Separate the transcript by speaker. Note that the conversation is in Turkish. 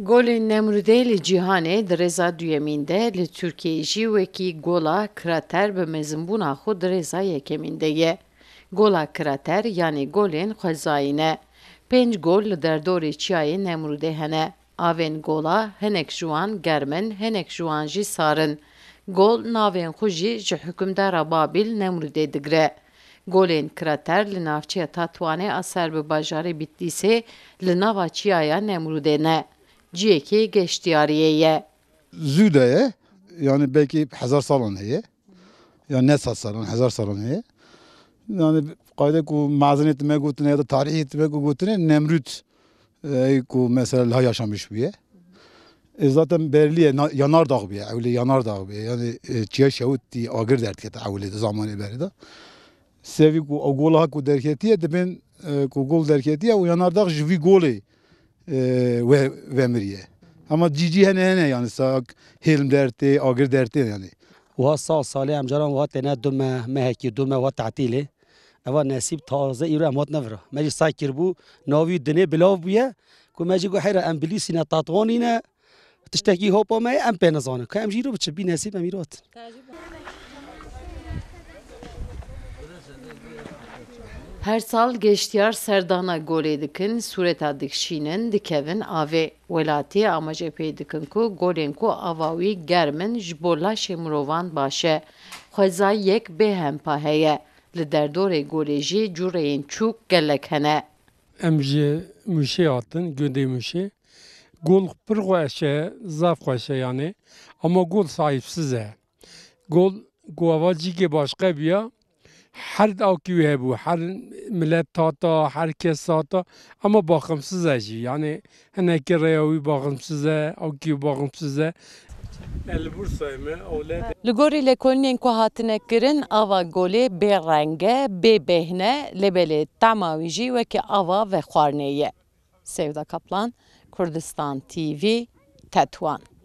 Speaker 1: Golün Nemrudeli Cihane Dreza Düyeminde li Türkiye Jiveki Gola Krater ve Mezimbuna Xu Dreza Yekeminde ye. Gola Krater yani Golün Xezayine. Penc gol li derdori çiyayı Nemrude hene. Avên gola Henek Juan germin Henek jiwan jî sarin. Gol naven xwe jî ji hukmdara Babil Nemrûdê digre. Golên krater li navçeya Tatwanê a ser bi bajarê Bitlîsê li nava çiyaya Nemrûdê ne. Ciyekê geştiyariyê ye.
Speaker 2: Zû de ye. Yani belki hezar salan heye. Yani ne sat salan, hezar salan heye. Yani kayda ku mazene etme gotine ya da tarihi etme gotine Nemrut e, ku mesela yaşamış bir ye. E zaten Berli'ye Yanardağ bir, evli Yanardağ bir. Yani e, Çiğe Şevut diye agir dert zamanı beri سێوی كو ئەو گۆڵها و دەرکێتیە دەبێن گۆڵ دەرکێتیە و یانارداغ
Speaker 3: اما جي جي هنا هنا يعني ساك هيلم درتي اوغر درتي يعني و هسا صالي ام جران وات تێنە دومە مەهێکی دومە وە تعتیلێ ئەوە نسیب تازە ئیرو ئەمات نەڤرە مەجی سای کرد بوو ناوی دنێ بلاو بووە کو مەجی گو كو حيره ام تاتوانینە تشتێکی هۆپۆمە ئەم پێ نەزانە کە ئەم ژیر و بچە بینەسیب ئەمیرات.
Speaker 1: Her sal geştiyar serdana gol dikin, sureta dikşînin, dikevin avê welatiyê amacepê dikin ku golên ku ava wî germin ji bo laşê mirovan yek behem paheye. heye. Li derdorê golê jî cureyên gelek hene.
Speaker 4: Em ji mûşê hatin, gundê Gol pir xweş e, zaf xweş e Ama gol sahipsiz e. Gol, gol ava başka bir ya her akü hebu, her millet tata, herkes tata ama bakımsız acı. Yani heneki reyavi bakımsız, akü bakımsız. Li gorî
Speaker 1: lêkolînên ku hatine kirin ava golê bêrenge, bêbêhne, lêbelê tema wî jî wekî ava vexwarnê ye. Sevda Kaplan, Kurdistan TV, Tetwan.